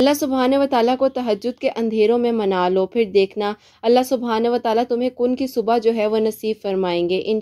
अल्लाह सुबहान व ताली को तहजद के अंधेरों में मना लो फिर देखना अल्लाह सुबहान व ताली तुम्हें कुन की सुबह जो है वह नसीब फरमाएंगे इन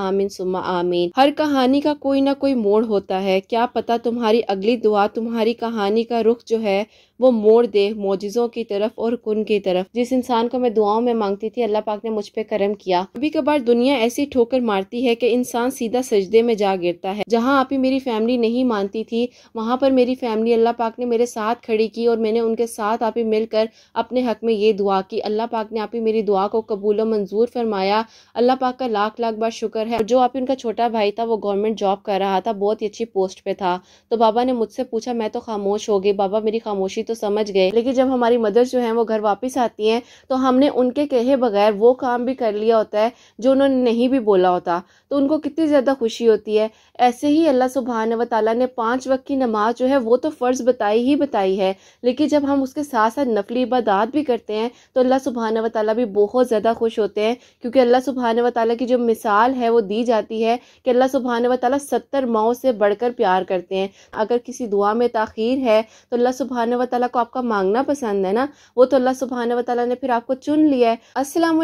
आमिन सुमा आमीन हर कहानी का कोई ना कोई मोड़ होता है क्या पता तुम्हारी अगली दुआ तुम्हारी कहानी का रुख जो है वो मोड़ दे मोजिज़ों की तरफ और कुन की तरफ जिस इंसान को मैं दुआओं में मांगती थी अल्लाह पाक ने मुझ पर करम किया कभी कभार दुनिया ऐसी ठोकर मारती है कि इंसान सीधा सजदे में जा गिरता है जहाँ आप ही मेरी फैमिली नहीं मानती थी वहाँ पर मेरी फैमिली अल्लाह पाक ने मेरे साथ खड़ी खड़ी की और मैंने उनके साथ आप ही मिलकर अपने हक में ये दुआ की अल्लाह पाक ने आप ही मेरी दुआ को कबूल और मंजूर फरमाया अल्लाह पाक का लाख लाख बार शुक्र है जो आप उनका छोटा भाई था वो गवर्नमेंट जॉब कर रहा था बहुत ही अच्छी पोस्ट पे था तो बाबा ने मुझसे पूछा मैं तो खामोश हो गई बाबा मेरी खामोशी तो समझ गए लेकिन जब हमारी मदर जो है वो घर वापस आती हैं तो हमने उनके कहे बगैर वो काम भी कर लिया होता है जो उन्होंने नहीं भी बोला होता तो उनको कितनी ज़्यादा खुशी होती है ऐसे ही अल्लाह सुबहान व ने पांच वक्त की नमाज जो है वो तो फ़र्ज़ बताई ही बताई है लेकिन जब हम उसके साथ साथ नफली इबादत भी करते हैं तो अल्लाह सुबहाना व भी बहुत ज़्यादा खुश होते हैं क्योंकि अल्लाह सुबहाना व की जो मिसाल है वो दी जाती है कि अल्लाह सुबहाना व सत्तर माओ से बढ़कर प्यार करते हैं अगर किसी दुआ में तखीर है तो अल्लाह सुबहाना व को आपका मांगना पसंद है ना वो तो अल्लाह सुबहाना व ने फिर आपको चुन लिया है असलम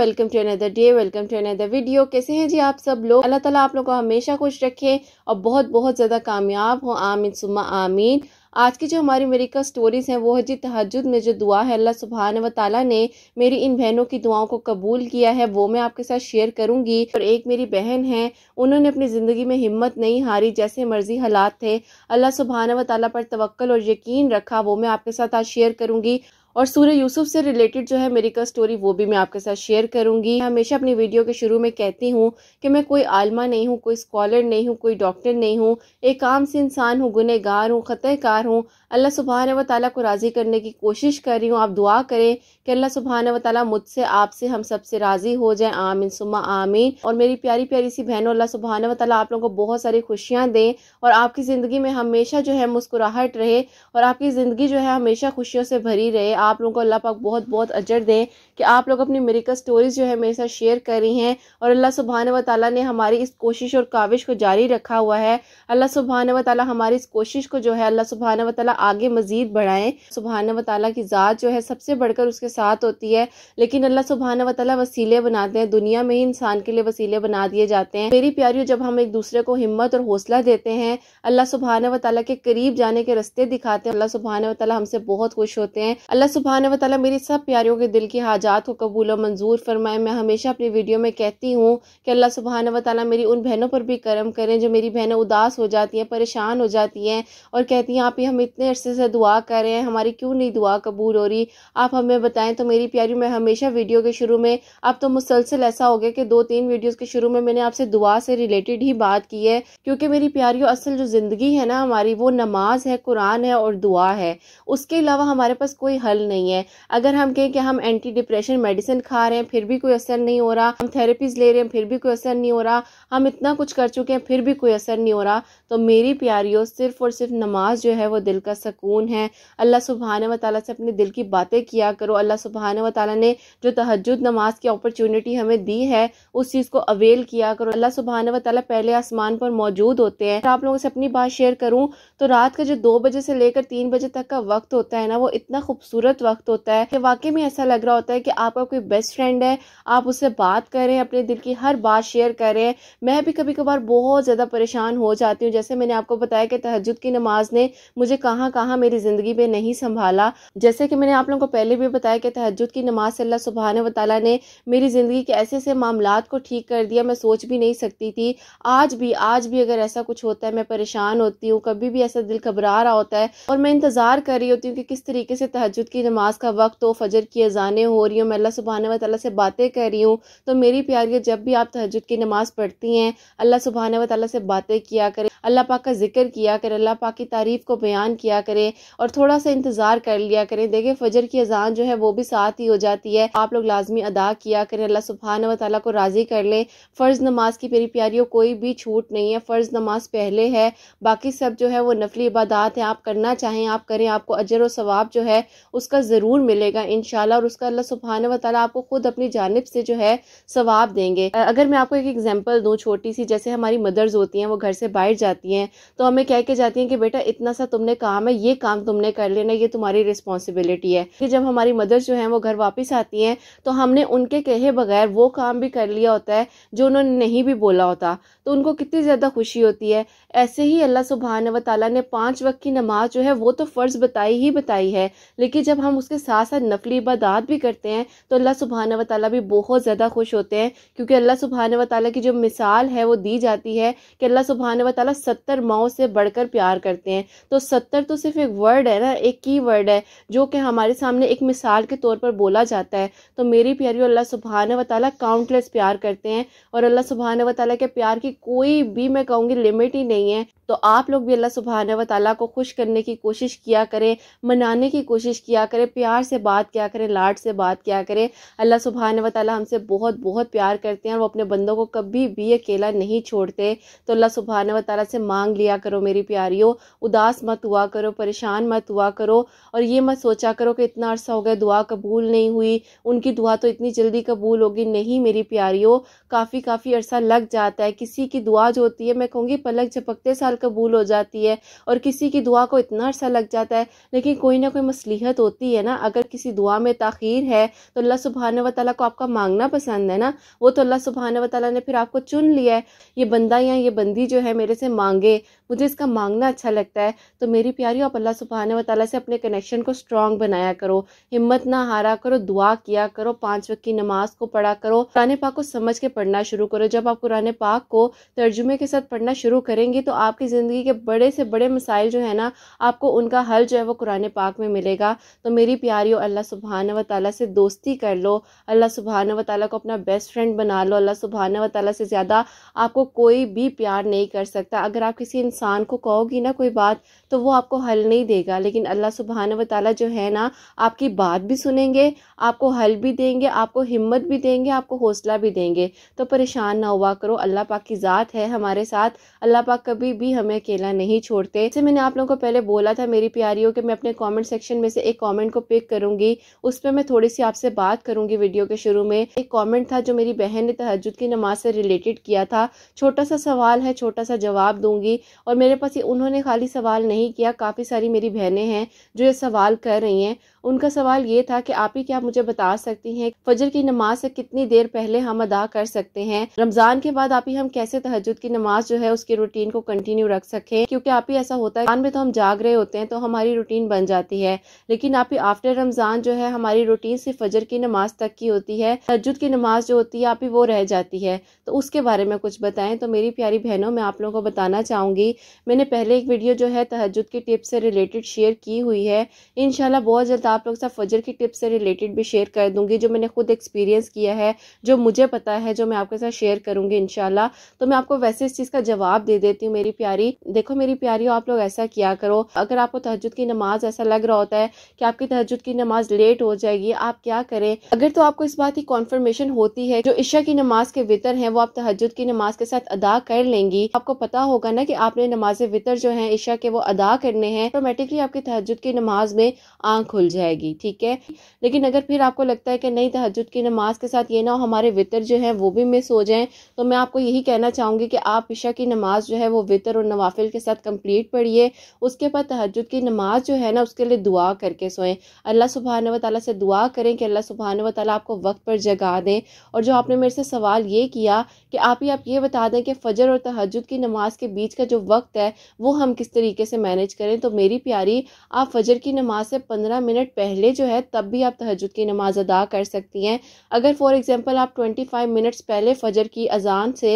welcome to another day welcome to another video कैसे हैं जी आप सब लोग अल्लाह ताला आप लोग को हमेशा खुश रखे और बहुत बहुत ज़्यादा कामयाब हो आमीन सुम्मा, आमीन आज की जो हमारी अमेरिका स्टोरीज़ हैं वो है जी तहजद में जो दुआ है अल्लाह सुबहान व ताली ने मेरी इन बहनों की दुआओं को कबूल किया है वो मैं आपके साथ शेयर करूँगी और एक मेरी बहन है उन्होंने अपनी ज़िंदगी में हिम्मत नहीं हारी जैसे मर्जी हालात थे अल्लाह सुबहान व ताली पर तवक्ल और यकीन रखा वो मैं आपके साथ आज शेयर करूँगी और सूर्य यूसुफ से रिलेटेड जो है मेरी का स्टोरी वो भी मैं आपके साथ शेयर करूंगी हमेशा अपनी वीडियो के शुरू में कहती हूँ कि मैं कोई आलमा नहीं हूँ कोई स्कॉलर नहीं हूँ कोई डॉक्टर नहीं हूँ एक आम से इंसान हूँ गुनहगार हूँ ख़तःकार हूँ अल्लाह सुबहान व ताली को राज़ी करने की कोशिश कर रही हूँ आप दुआ करें कि अल्लाह सुबहान व ताली मुझसे आपसे हम सबसे राज़ी हो जाए आमिन सुमा आमीन और मेरी प्यारी प्यारी सी बहनों अल्लाह सुबहान व ताली आप लोगों को बहुत सारी खुशियाँ दें और आपकी ज़िंदगी में हमेशा जो है मुस्कुराहट रहे और आपकी ज़िंदगी जो है हमेशा खुशियों से भरी रहे आप लोगों को अल्लाह पाक बहुत बहुत अजर दें कि आप लोग अपनी मेरिकल स्टोरीज़ जो है मेरे साथ शेयर कर रही हैं और अल्लाह सुबहान व ताली ने हमारी इस कोशिश और काविश को जारी रखा हुआ है अल्लाह सुबहान व ताली हमारी इस कोशिश को जो है अल्लाह सुबहान व ताली आगे मज़ीद बढ़ाएं सुबहाना व की ज़ात जो है सबसे बढ़कर उसके साथ होती है लेकिन अल्लाह सुबहाना व वसीले बनाते हैं दुनिया में ही इंसान के लिए वसीले बना दिए जाते हैं मेरी प्यारियों जब हम एक दूसरे को हिम्मत और हौसला देते हैं अल्लाह सुबहाना व ताली के करीब जाने के रस्ते दिखाते हैं अल्लाह सुबहाना व हमसे बहुत खुश होते हैं अल्लाह सुबहाना व मेरी सब प्यारियों के दिल की हाजात को कबूल और मंजूर फरमाए मैं हमेशा अपनी वीडियो में कहती हूँ कि अल्लाह सुबहाना व मेरी उन बहनों पर भी करम करें जो मेरी बहनें उदास हो जाती हैं परेशान हो जाती हैं और कहती हैं आप ही हम इतने इतने अरसे से दुआ कर रहे हैं हमारी क्यों नहीं दुआ कबूल हो रही आप हमें बताएं तो मेरी प्यारी मैं हमेशा वीडियो के शुरू में अब तो मुसलसल ऐसा हो गया कि दो तीन वीडियोस के शुरू में मैंने आपसे दुआ से रिलेटेड ही बात की है क्योंकि मेरी प्यारी असल जो ज़िंदगी है ना हमारी वो नमाज है कुरान है और दुआ है उसके अलावा हमारे पास कोई हल नहीं है अगर हम कहें कि हम एंटी डिप्रेशन मेडिसिन खा रहे हैं फिर भी कोई असर नहीं हो रहा हम थेरेपीज ले रहे हैं फिर भी कोई असर नहीं हो रहा हम इतना कुछ कर चुके हैं फिर भी कोई असर नहीं हो रहा तो मेरी प्यारियों सिर्फ और सिर्फ नमाज जो है वो दिल का सुकून है अल्लाह सुबहान व ताली से अपने दिल की बातें किया करो अल्लाह सुबहान व ताली ने जो तहजद नमाज की अपॉर्चुनिटी हमें दी है उस चीज़ को अवेल किया करो अल्लाह सुबहान व ताली पहले आसमान पर मौजूद होते हैं आप लोगों से अपनी बात शेयर करूँ तो रात का जो दो बजे से लेकर तीन बजे तक का वक्त होता है ना वो इतना खूबसूरत वक्त होता है कि वाकई में ऐसा लग रहा होता है कि आपका कोई बेस्ट फ्रेंड है आप उससे बात करें अपने दिल की हर बात शेयर करें मैं भी कभी कभार बहुत ज़्यादा परेशान हो जाती हूँ जैसे मैंने आपको बताया कि तहजद की नमाज ने मुझे कहाँ कहाँ कहाँ मेरी ज़िंदगी में नहीं संभाला जैसे कि मैंने आप लोगों को पहले भी बताया कि तहजद की नमाज से अल्लाह सुबहान वाली ने मेरी ज़िंदगी के ऐसे ऐसे मामला को ठीक कर दिया मैं सोच भी नहीं सकती थी आज भी आज भी अगर ऐसा कुछ होता है मैं परेशान होती हूँ कभी भी ऐसा दिल घबरा रहा होता है और मैं इंतज़ार कर रही होती हूँ कि किस तरीके से तहजद की नमाज का वक्त हो फजर की अजानें हो रही हूँ मैं अल्लाह सुबहान वाली से बातें कर रही हूँ तो मेरी प्यारी जब भी आप तहजद की नमाज पढ़ती हैं अल्लाह सुबहान वाली से बातें किया करें अल्लाह पाक का जिक्र किया करें अल्लाह पाक की तारीफ़ को बयान किया लिया करें और थोड़ा सा इंतज़ार कर लिया करें देखें फजर की अजान जो है वो भी साथ ही हो जाती है आप लोग लाजमी अदा किया करें अल्लाह सुबहान व ताली को राज़ी कर लें फ़र्ज़ नमाज की मेरी प्यारियों कोई भी छूट नहीं है फ़र्ज़ नमाज पहले है बाकी सब जो है वो नफली इबादत है आप करना चाहें आप करें आपको अजर और सवाब जो है उसका ज़रूर मिलेगा इन और उसका अल्लाह सुबहान व ताली आपको खुद अपनी जानब से जो है सवाब देंगे अगर मैं आपको एक एग्जाम्पल दूँ छोटी सी जैसे हमारी मदर्स होती हैं वो घर से बाहर जाती हैं तो हमें कह के जाती हैं कि बेटा इतना सा तुमने काम काम हाँ, है ये काम तुमने कर लेना ये तुम्हारी रिस्पॉन्सिबिलिटी है कि जब हमारी मदर जो है वो घर वापस आती हैं तो हमने उनके कहे बगैर वो काम भी कर लिया होता है जो उन्होंने नहीं भी बोला होता तो उनको कितनी ज़्यादा खुशी होती है ऐसे ही अल्लाह सुबहान व ताली ने पाँच वक्त की नमाज जो है वो तो फ़र्ज़ बताई ही बताई है लेकिन जब हम उसके साथ साथ नफली इबादात भी करते हैं तो अल्लाह सुबहान व ताली भी बहुत ज़्यादा खुश होते हैं क्योंकि अल्लाह सुबहान व ताली की जो मिसाल है वो दी जाती है कि अल्लाह सुबहान व ताली सत्तर माओ से बढ़कर प्यार करते हैं तो सत्तर तो सिर्फ एक वर्ड है ना एक की वर्ड है जो कि हमारे सामने एक मिसाल के तौर पर बोला जाता है तो मेरी प्यारी अल्लाह सुबहान व ताली काउंटलेस प्यार करते हैं और अल्लाह सुबहान व ताली के प्यार की कोई भी मैं कहूँगी लिमिट ही नहीं है तो आप लोग भी अल्लाह सुबहान व ताली को खुश करने की कोशिश किया करें मनाने की कोशिश किया करें प्यार से बात किया करें लाड से बात किया करें अल्लाह सुबहान व ताली हमसे बहुत बहुत प्यार करते हैं और वो अपने बंदों को कभी भी अकेला नहीं छोड़ते तो अल्लाह सुबहान व ताली से मांग लिया करो मेरी प्यारियों उदास मत हुआ करो परेशान मत हुआ करो और ये मत सोचा करो कि इतना अर्सा हो गया दुआ कबूल नहीं हुई उनकी दुआ तो इतनी जल्दी कबूल होगी नहीं मेरी प्यारियों काफ़ी काफ़ी अर्सा लग जाता है किसी की दुआ जो होती है मैं कहूँगी पलक झपकते साल कबूल हो जाती है और किसी की दुआ को इतना अर्सा लग जाता है लेकिन कोई ना कोई मसलीहत होती है ना अगर किसी दुआ में तखीर है तो अल्लाह सुबहान व को आपका मांगना पसंद है ना वो तो अल्लाह सुबहान व ने फिर आपको चुन लिया है ये बंदा या ये बंदी जो है मेरे से मांगे मुझे इसका मांगना अच्छा लगता है तो मेरी प्यारी आप अल्लाह सुबहान व से अपने कनेक्शन को स्ट्रांग बनाया करो हिम्मत ना हारा करो दुआ किया करो पाँच वक्त की नमाज को पढ़ा करो कुरान पाक को समझ के पढ़ना शुरू करो जब आप कुरान पाक को तर्जुमे के साथ पढ़ना शुरू करेंगे तो आपके ज़िंदगी के बड़े से बड़े मसाइल जो है ना आपको उनका हल जो है वो कुरान पाक में मिलेगा तो मेरी प्यारी अल्लाह सुबहान व ताली से दोस्ती कर लो अल्लाह सुबहान व ताली को अपना बेस्ट फ्रेंड बना लो अल्लाह सुबहान व ताली से ज़्यादा आपको कोई भी प्यार नहीं कर सकता अगर आप किसी इंसान को कहोगी ना कोई बात तो वो आपको हल नहीं देगा लेकिन अल्लाह सुबहान व ताली जो है ना आपकी बात भी सुनेंगे आपको हल भी देंगे आपको हिम्मत भी देंगे आपको हौसला भी देंगे तो परेशान ना हुआ करो अल्लाह पाक की ज़ात है हमारे साथ अल्लाह पाक कभी भी हमें अकेला नहीं छोड़ते जैसे मैंने आप लोगों को पहले बोला था मेरी प्यारियों कि मैं अपने कमेंट सेक्शन में से एक कमेंट को पिक करूंगी उस पर मैं थोड़ी सी आपसे बात करूंगी वीडियो के शुरू में एक कमेंट था जो मेरी बहन ने तहजद की नमाज से रिलेटेड किया था छोटा सा सवाल है छोटा सा जवाब दूंगी और मेरे पास उन्होंने खाली सवाल नहीं किया काफ़ी सारी मेरी बहनें हैं जो ये सवाल कर रही हैं उनका सवाल ये था कि आप ही क्या मुझे बता सकती हैं फजर की नमाज से कितनी देर पहले हम अदा कर सकते हैं रमजान के बाद आप ही हम कैसे तहजद की नमाज जो है उसकी रूटीन को कंटिन्यू रख सकें क्योंकि आप ही ऐसा होता है में तो हम जाग रहे होते हैं तो हमारी रूटीन बन जाती है लेकिन आप ही आफ्टर रमजान जो है हमारी रूटीन सिर्फ फजर की नमाज तक की होती है तहजद की नमाज जो होती है आप ही वो रह जाती है तो उसके बारे में कुछ बताएं तो मेरी प्यारी बहनों मैं आप लोगों को बताना चाहूंगी मैंने पहले एक वीडियो जो है तहजद की टिप्स से रिलेटेड शेयर की हुई है इनशाला बहुत जल्द आप लोग सब फजर की टिप्स से रिलेटेड भी शेयर कर दूंगी जो मैंने खुद एक्सपीरियंस किया है जो मुझे पता है जो मैं आपके साथ शेयर करूंगी इनशाला तो मैं आपको वैसे इस चीज़ का जवाब दे देती हूँ मेरी प्यारी देखो मेरी प्यारी आप लोग ऐसा किया करो अगर आपको तहजद की नमाज ऐसा लग रहा होता है कि आपकी तहजद की नमाज लेट हो जाएगी आप क्या करें अगर तो आपको इस बात की कॉन्फर्मेशन होती है जो ईशा की नमाज के वितर है वो आप तहजद की नमाज के साथ अदा कर लेंगी आपको पता होगा ना कि आपने नमाज वितर जो है ईशा के वो अदा करने हैं ऑटोमेटिकली आपकी तहजद की नमाज में आंख खुल जाए जाएगी ठीक है लेकिन अगर फिर आपको लगता है कि नहीं तहजद की नमाज के साथ ये ना हो हमारे वितर जो है वो भी मिस हो जाएँ तो मैं आपको यही कहना चाहूँगी कि आप ईशा की नमाज जो है वो वितर और नवाफिल के साथ कंप्लीट पढ़िए उसके बाद तहजद की नमाज जो है ना उसके लिए दुआ करके सोएं अल्लाह सुबहान व ताली से दुआ करें कि अल्लाह सुबहान व ताली आपको वक्त पर जगा दें और जो आपने मेरे से सवाल ये किया कि आप ही आप ये बता दें कि फ़जर और तहजद की नमाज के बीच का जो वक्त है वो हम किस तरीके से मैनेज करें तो मेरी प्यारी आप फ़जर की नमाज से पंद्रह मिनट मिनट पहले जो है तब भी आप तहजद की नमाज़ अदा कर सकती हैं अगर फॉर एग्ज़ाम्पल आप ट्वेंटी मिनट्स पहले फ़जर की अजान से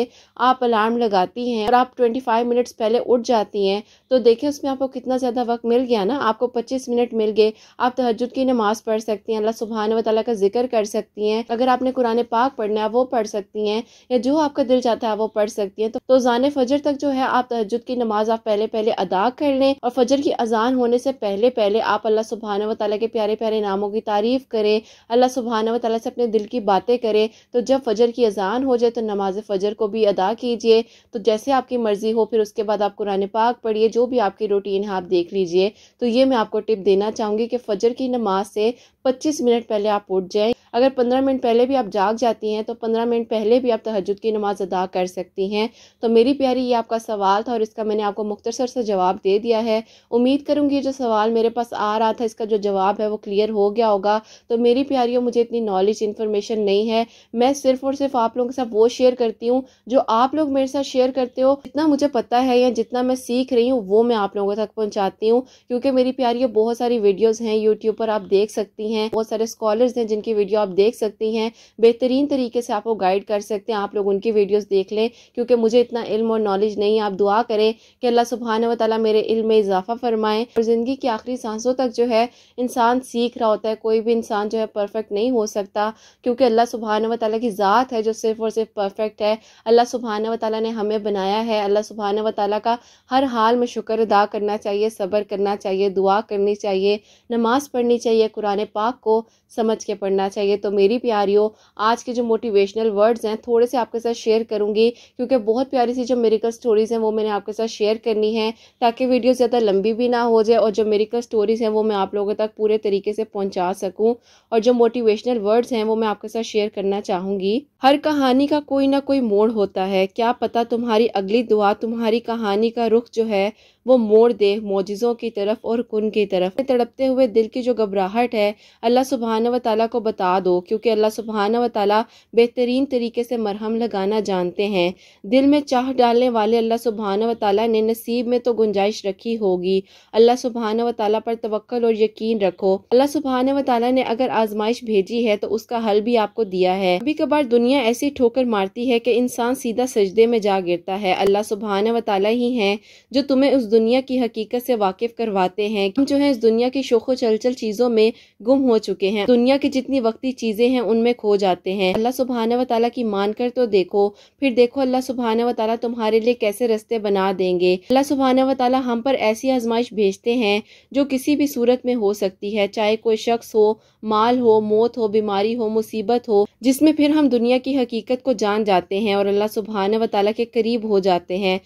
आप अलार्म लगाती हैं और आप 25 मिनट्स पहले उठ जाती हैं तो देखिए उसमें आपको कितना ज़्यादा वक्त मिल गया ना आपको पच्चीस मिनट मिल गए आप तहजद की नमाज़ पढ़ सकती हैं अल्लाह सुबहान वाली का जिक्र कर सकती हैं अगर आपने कुरान पाक पढ़ना है वो पढ़ सकती हैं या जो आपका दिल चाहता है वो पढ़ सकती हैं तो, तो जान फजर तक जो है आप तहजद की नमाज़ आप पहले पहले अदा कर लें और फजर की अजान होने से पहले पहले आप अल्लाह सुबहान वाली के प्यारे प्यारे नामों की तारीफ़ करे अल्लाह सुबहाना व तला से अपने दिल की बातें करे तो जब फजर की अजान हो जाए तो नमाज फजर को भी अदा कीजिए तो जैसे आपकी मर्ज़ी हो फिर उसके बाद आप कुरान पाक पढ़िए जो भी आपकी रूटीन है आप देख लीजिए तो ये मैं आपको टिप देना चाहूँगी कि फजर की नमाज से पच्चीस मिनट पहले आप उठ जाएँ अगर पंद्रह मिनट पहले भी आप जाग जाती हैं तो पंद्रह मिनट पहले भी आप तहजद की नमाज़ अदा कर सकती हैं तो मेरी प्यारी ये आपका सवाल था और इसका मैंने आपको मुख्तसर से जवाब दे दिया है उम्मीद करूँगी जो सवाल मेरे पास आ रहा था इसका जो जवाब है वो क्लियर हो गया होगा तो मेरी प्यारी मुझे इतनी नॉलेज इन्फॉर्मेशन नहीं है मैं सिर्फ और सिर्फ आप लोगों के साथ वो शेयर करती हूँ जो आप लोग मेरे साथ शेयर करते हो जितना मुझे पता है या जितना मैं सीख रही हूँ वो मैं आप लोगों तक पहुँचाती हूँ क्योंकि मेरी प्यारियों बहुत सारी वीडियोज़ हैं यूट्यूब पर आप देख सकती हैं बहुत सारे स्कॉलर्स हैं जिनकी वीडियो आप देख सकती हैं बेहतरीन तरीके से आपको गाइड कर सकते हैं आप लोग उनकी वीडियोज़ देख लें क्योंकि मुझे इतना इल्म और नॉलेज नहीं है आप दुआ करें कि अल्लाह सुबहान व मेरे इल्म में इजाफा फरमाएं और ज़िंदगी की आखिरी सांसों तक जो है इंसान सीख रहा होता है कोई भी इंसान जो है परफेक्ट नहीं हो सकता क्योंकि अल्लाह सुबहान व की ज़ात है जो सिर्फ और सिर्फ परफेक्ट है अल्लाह सुबहान व ताली ने हमें बनाया है अल्लाह सुबहान व ताली का हर हाल में शुक्र अदा करना चाहिए सब्र करना चाहिए दुआ करनी चाहिए नमाज़ पढ़नी चाहिए कुरान पाक को समझ के पढ़ना चाहिए चाहिए तो मेरी प्यारियों आज के जो मोटिवेशनल वर्ड्स हैं थोड़े से आपके साथ शेयर करूंगी क्योंकि बहुत प्यारी सी जो मेरिकल स्टोरीज़ हैं वो मैंने आपके साथ शेयर करनी है ताकि वीडियो ज़्यादा लंबी भी ना हो जाए और जो मेरिकल स्टोरीज़ हैं वो मैं आप लोगों तक पूरे तरीके से पहुँचा सकूँ और जो मोटिवेशनल वर्ड्स हैं वो मैं आपके साथ शेयर करना चाहूँगी हर कहानी का कोई ना कोई मोड़ होता है क्या पता तुम्हारी अगली दुआ तुम्हारी कहानी का रुख जो है वो मोड़ दे मोजिज़ों की तरफ और कुन की तरफ तड़पते हुए दिल की जो घबराहट है अल्लाह सुबहान व ताली को बता दो क्योंकि अल्लाह सुबहान व ताली बेहतरीन तरीके से मरहम लगाना जानते हैं दिल में चाह डालने वाले अल्लाह सुबहाना व ताली ने नसीब में तो गुंजाइश रखी होगी अल्लाह सुबहान व ताली पर तवक्ल और यकीन रखो अल्लाह सुबहान व ताली ने अगर आजमाइश भेजी है तो उसका हल भी आपको दिया है कभी कभार दुनिया ऐसी ठोकर मारती है कि इंसान सीधा सजदे में जा गिरता है अल्लाह सुबहान व ताली ही है जो तुम्हें उस दुनिया की हकीकत से वाकिफ करवाते हैं हम जो है इस दुनिया की शोखो चलचल चीज़ों में गुम हो चुके हैं दुनिया की जितनी वक्ती चीज़ें हैं उनमें खो जाते हैं अल्लाह सुबहाना व की मान कर तो देखो फिर देखो अल्लाह सुबहाना व तुम्हारे लिए कैसे रस्ते बना देंगे अल्लाह सुबहाना व हम पर ऐसी आजमाइश भेजते हैं जो किसी भी सूरत में हो सकती है चाहे कोई शख्स हो माल हो मौत हो बीमारी हो मुसीबत हो जिसमें फिर हम दुनिया की हकीकत को जान जाते हैं और अल्लाह सुबहाना व के करीब हो जाते हैं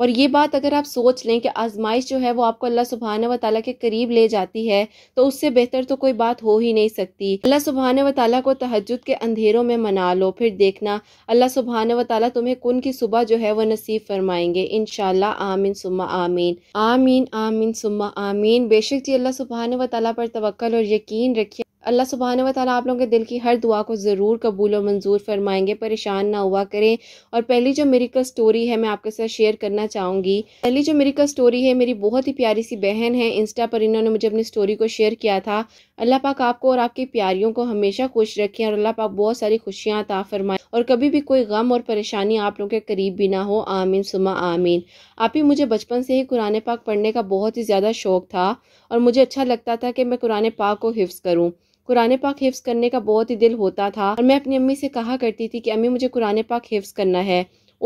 और ये बात अगर आप सोच लें कि आजमाइश जो है वो आपको अल्लाह सुबहान व ताली के करीब ले जाती है तो उससे बेहतर तो कोई बात हो ही नहीं सकती अल्लाह सुबहान व ताली को तहजद के अंधेरों में मना लो फिर देखना अल्लाह सुबहान व ताली तुम्हें कुन की सुबह जो है वह नसीब फरमाएंगे इन आमीन सुमा आमीन आमीन आमीन सुमा आमीन बेशक जी अल्लाह सुबहान व ताली पर तवक्ल और यकीन रखिए अल्लाह सुबहान व ताली आप लोगों के दिल की हर दुआ को ज़रूर कबूल और मंजूर फरमाएंगे परेशान ना हुआ करें और पहली जो मेरी का स्टोरी है मैं आपके साथ शेयर करना चाहूँगी पहली जो मेरी का स्टोरी है मेरी बहुत ही प्यारी सी बहन है इंस्टा पर इन्होंने मुझे अपनी स्टोरी को शेयर किया था अल्लाह पाक आपको और आपकी प्यारियों को हमेशा खुश रखें और अल्लाह पाक बहुत सारी खुशियाँ ता फ़रमाएँ और कभी भी कोई गम और परेशानी आप लोगों के करीब भी ना हो आमीन सुमा आमीन आप ही मुझे बचपन से ही कुरान पाक पढ़ने का बहुत ही ज़्यादा शौक था और मुझे अच्छा लगता था कि मैं कुरान पाक को हिफ्स करूँ कुरान पाक हिफ्स करने का बहुत ही दिल होता था और मैं अपनी अम्मी से कहा करती थी कि अम्मी मुझे कुरान पाक हिफ्स करना है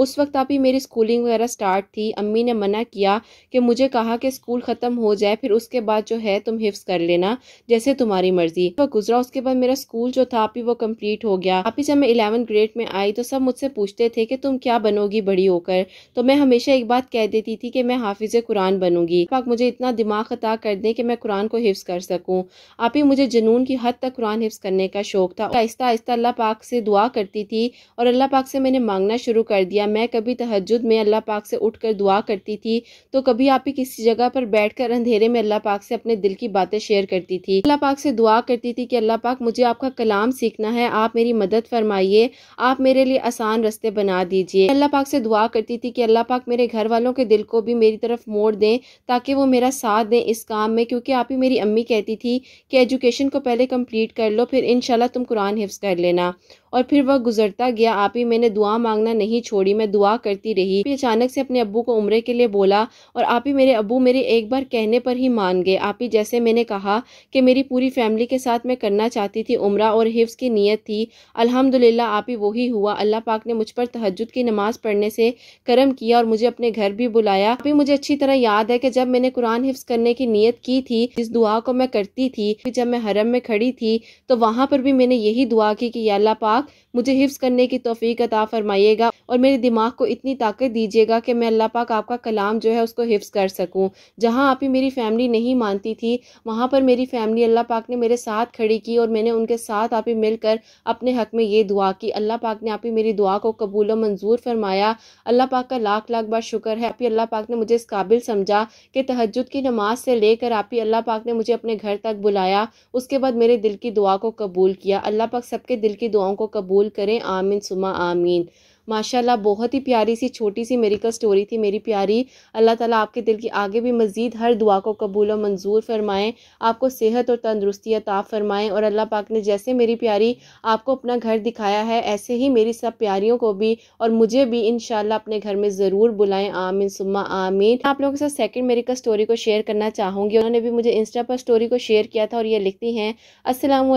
उस वक्त आप ही मेरी स्कूलिंग वगैरह स्टार्ट थी अम्मी ने मना किया कि मुझे कहा कि स्कूल ख़त्म हो जाए फिर उसके बाद जो है तुम हिफ्स कर लेना जैसे तुम्हारी मर्जी वह गुजरा उसके बाद मेरा स्कूल जो था आप ही वो कम्प्लीट हो गया आप ही जब मैं इलेवंथ ग्रेड में आई तो सब मुझसे पूछते थे कि तुम क्या बनोगी बड़ी होकर तो मैं हमेशा एक बात कह देती थी कि मैं हाफिज़ कुरान बनूंगी पाक मुझे इतना दिमाग अता कर दें कि मैं कुरान को हिफ्स कर सकूँ आप ही मुझे जुनून की हद तक कुरान हिफ्स करने का शौक था आहिस्ता आहिस्ता अल्लाह पाक से दुआ करती थी और अल्लाह पाक से मैंने मांगना शुरू कर दिया किया मैं कभी तहजद में अल्लाह पाक से उठ कर दुआ करती थी तो कभी आप ही किसी जगह पर बैठ कर अंधेरे में अल्लाह पाक से अपने दिल की बातें शेयर करती थी अल्लाह पाक से दुआ करती थी कि अल्लाह पाक मुझे आपका कलाम सीखना है आप मेरी मदद फरमाइए आप मेरे लिए आसान रस्ते बना दीजिए अल्लाह पाक से दुआ करती थी कि अल्लाह पाक मेरे घर वालों के दिल को भी मेरी तरफ मोड़ दें ताकि वो मेरा साथ दें इस काम में क्योंकि आप ही मेरी अम्मी कहती थी कि एजुकेशन को पहले कम्प्लीट कर लो फिर इनशाला तुम कुरान हिफ्स कर लेना और फिर वह गुजरता गया आप ही मैंने दुआ मांगना नहीं छोड़ी मैं दुआ करती रही फिर अचानक से अपने अबू को उम्र के लिए बोला और आप ही मेरे अबू मेरे एक बार कहने पर ही मान गए आप ही जैसे मैंने कहा कि मेरी पूरी फैमिली के साथ मैं करना चाहती थी उम्र और हिफ्स की नीयत थी अल्हम्दुलिल्लाह आप ही वही हुआ अल्लाह पाक ने मुझ पर तहजद की नमाज पढ़ने से कर्म किया और मुझे अपने घर भी बुलाया अभी मुझे अच्छी तरह याद है कि जब मैंने कुरान हिफ्स करने की नीयत की थी जिस दुआ को मैं करती थी जब मैं हरम में खड़ी थी तो वहां पर भी मैंने यही दुआ की कि अल्लाह पाक так मुझे हिफ्स करने की तोफ़ी अता फरमाइएगा और मेरे दिमाग को इतनी ताकत दीजिएगा कि मैं अल्लाह पाक आपका कलाम जो है उसको हिफ्स कर सकूँ जहाँ आप ही मेरी फैमिली नहीं मानती थी वहाँ पर मेरी फैमिली अल्लाह पाक ने मेरे साथ खड़ी की और मैंने उनके साथ आप ही मिलकर अपने हक में ये दुआ की अल्लाह पाक ने आप ही मेरी दुआ को कबूल मंजूर फरमाया अल्लाह पाक का लाख लाख बार शुक्र है आप ही अल्लाह पाक ने मुझे इस काबिल समझा कि तहजद की नमाज से लेकर आप ही अल्लाह पाक ने मुझे अपने घर तक बुलाया उसके बाद मेरे दिल की दुआ को कबूल किया अल्लाह पाक सबके दिल की दुआओं को कबूल कबूल करें आमीन सुमा आमीन माशाल्लाह बहुत ही प्यारी सी छोटी सी मेरिकल स्टोरी थी मेरी प्यारी अल्लाह ताला आपके दिल की आगे भी मज़ीद हर दुआ को कबूल और मंजूर फरमाएँ आपको सेहत और तंदरुस्ती अता फरमाएँ और अल्लाह पाक ने जैसे मेरी प्यारी आपको अपना घर दिखाया है ऐसे ही मेरी सब प्यारियों को भी और मुझे भी इन अपने घर में ज़रूर बुलाएँ आमिन सुमा आमीन आप लोगों के साथ सेकेंड मेरिकल स्टोरी को शेयर करना चाहूँगी उन्होंने भी मुझे इंस्टा पर स्टोरी को शेयर किया था और ये लिखती हैं असलम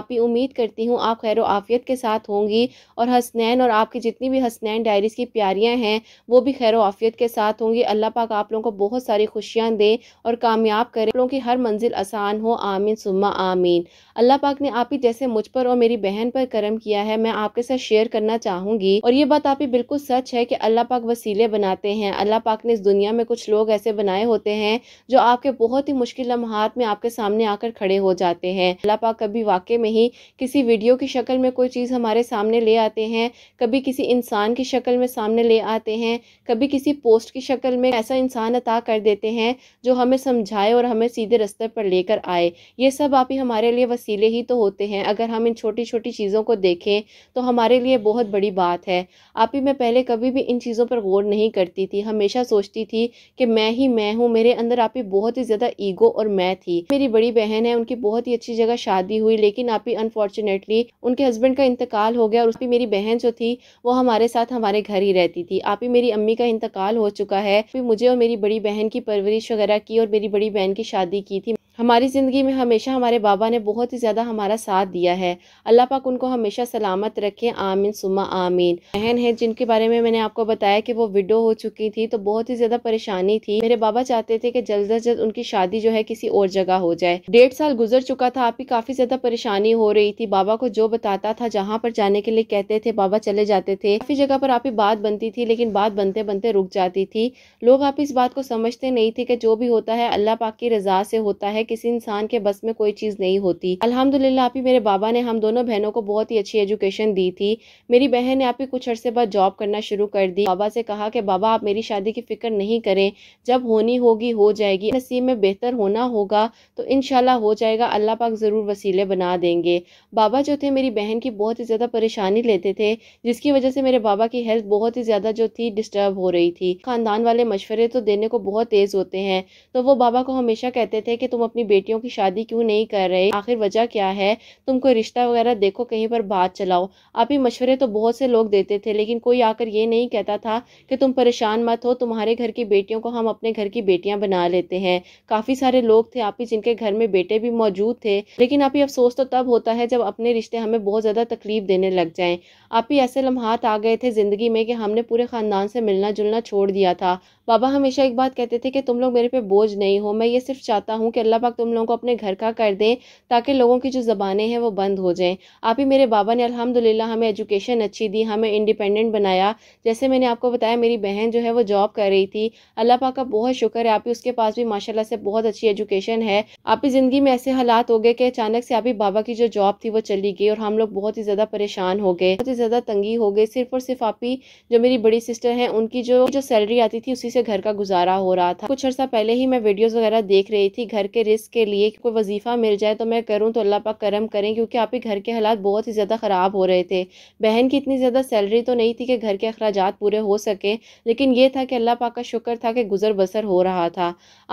आप ही उम्मीद करती हूँ आप खैर आफियत के साथ होंगी और हसनैन और आपकी जितनी भी हसनैन डायरीज़ की प्यारियाँ हैं वो भी खैर आफियत के साथ होंगी अल्लाह पाक आप लोगों को बहुत सारी खुशियाँ दें और कामयाब करें लोगों की हर मंजिल आसान हो आमीन सुम्मा आमीन अल्लाह पाक ने आप ही जैसे मुझ पर और मेरी बहन पर करम किया है मैं आपके साथ शेयर करना चाहूँगी और ये बात आप ही बिल्कुल सच है कि अल्लाह पाक वसीले बनाते हैं अल्लाह पाक ने इस दुनिया में कुछ लोग ऐसे बनाए होते हैं जो आपके बहुत ही मुश्किल लम्हात में आपके सामने आकर खड़े हो जाते हैं अल्लाह पाक कभी वाकई में ही किसी वीडियो की शक्ल में कोई चीज़ हमारे सामने ले आते हैं कभी किसी इंसान की शक्ल में सामने ले आते हैं कभी किसी पोस्ट की शक्ल में ऐसा इंसान अता कर देते हैं जो हमें समझाए और हमें सीधे रस्ते पर लेकर आए ये सब आप ही हमारे लिए वसीले ही तो होते हैं अगर हम इन छोटी छोटी चीज़ों को देखें तो हमारे लिए बहुत बड़ी बात है आप ही मैं पहले कभी भी इन चीज़ों पर गौर नहीं करती थी हमेशा सोचती थी कि मैं ही मैं हूँ मेरे अंदर आप ही बहुत ही ज़्यादा ईगो और मैं थी मेरी बड़ी बहन है उनकी बहुत ही अच्छी जगह शादी हुई लेकिन आप ही अनफॉर्चुनेटली उनके हस्बैंड का इंतकाल हो गया और उसकी मेरी बहन जो थी वो हमारे साथ हमारे घर ही रहती थी आप ही मेरी अम्मी का इंतकाल हो चुका है फिर मुझे और मेरी बड़ी बहन की परवरिश वगैरह की और मेरी बड़ी बहन की शादी की थी हमारी ज़िंदगी में हमेशा हमारे बाबा ने बहुत ही ज़्यादा हमारा साथ दिया है अल्लाह पाक उनको हमेशा सलामत रखे आमीन सुमा आमीन बहन है जिनके बारे में मैंने आपको बताया कि वो विडो हो चुकी थी तो बहुत ही ज़्यादा परेशानी थी मेरे बाबा चाहते थे कि जल्द अज जल्द उनकी शादी जो है किसी और जगह हो जाए डेढ़ साल गुजर चुका था आपकी काफ़ी ज़्यादा परेशानी हो रही थी बाबा को जो बताता था जहाँ पर जाने के लिए कहते थे बाबा चले जाते थे काफ़ी जगह पर आपकी बात बनती थी लेकिन बात बनते बनते रुक जाती थी लोग आप इस बात को समझते नहीं थे कि जो भी होता है अल्लाह पाक की रजा से होता है है किसी इंसान के बस में कोई चीज़ नहीं होती अलहमदिल्ला आप ही मेरे बाबा ने हम दोनों बहनों को बहुत ही अच्छी एजुकेशन दी थी मेरी बहन ने आप ही कुछ अर्से बाद जॉब करना शुरू कर दी बाबा से कहा कि बाबा आप मेरी शादी की फिक्र नहीं करें जब होनी होगी हो जाएगी नसीब में बेहतर होना होगा तो इन हो जाएगा अल्लाह पाक ज़रूर वसीले बना देंगे बाबा जो थे मेरी बहन की बहुत ही ज़्यादा परेशानी लेते थे जिसकी वजह से मेरे बाबा की हेल्थ बहुत ही ज़्यादा जो थी डिस्टर्ब हो रही थी खानदान वाले मशवरे तो देने को बहुत तेज़ होते हैं तो वो बाबा को हमेशा कहते थे कि तुम अपनी बेटियों की शादी क्यों नहीं कर रहे आखिर वजह क्या है तुम कोई रिश्ता वगैरह देखो कहीं पर बात चलाओ आप ही मशवरे तो बहुत से लोग देते थे लेकिन कोई आकर ये नहीं कहता था कि तुम परेशान मत हो तुम्हारे घर की बेटियों को हम अपने घर की बेटियां बना लेते हैं काफ़ी सारे लोग थे आप ही जिनके घर में बेटे भी मौजूद थे लेकिन आप ही अफसोस तो तब होता है जब अपने रिश्ते हमें बहुत ज़्यादा तकलीफ देने लग जाए आप ही ऐसे लम्हात आ गए थे ज़िंदगी में कि हमने पूरे ख़ानदान से मिलना जुलना छोड़ दिया था बाबा हमेशा एक बात कहते थे कि तुम लोग मेरे पे बोझ नहीं हो मैं ये सिर्फ चाहता हूँ कि अल्लाह पाक तुम लोगों को अपने घर का कर दें ताकि लोगों की जो ज़बानें हैं वो बंद हो जाएं आप ही मेरे बाबा ने अल्हम्दुलिल्लाह हमें एजुकेशन अच्छी दी हमें इंडिपेंडेंट बनाया जैसे मैंने आपको बताया मेरी बहन जो है वो जॉब कर रही थी अल्लाह पाक का बहुत शुक्र है आप ही उसके पास भी माशाल्लाह से बहुत अच्छी एजुकेशन है आप ही ज़िंदगी में ऐसे हालात हो गए कि अचानक से आप ही बाबा की जो जॉब थी वो चली गई और हम लोग बहुत ही ज़्यादा परेशान हो गए बहुत ही ज़्यादा तंगी हो गई सिर्फ और सिर्फ आप ही जो मेरी बड़ी सिस्टर हैं उनकी जो जो सैलरी आती थी उसी से घर का गुजारा हो रहा था कुछ अर्सा पहले ही मैं वीडियोस वगैरह देख रही थी घर के रिस्क के लिए कोई वजीफा मिल जाए तो मैं करूँ तो अल्लाह पाक करम करें क्योंकि आपके घर के हालात बहुत ही ज़्यादा ख़राब हो रहे थे बहन की इतनी ज़्यादा सैलरी तो नहीं थी कि घर के अखराज पूरे हो सके लेकिन ये था कि अल्लाह पाक का शुक्र था कि गुजर बसर हो रहा था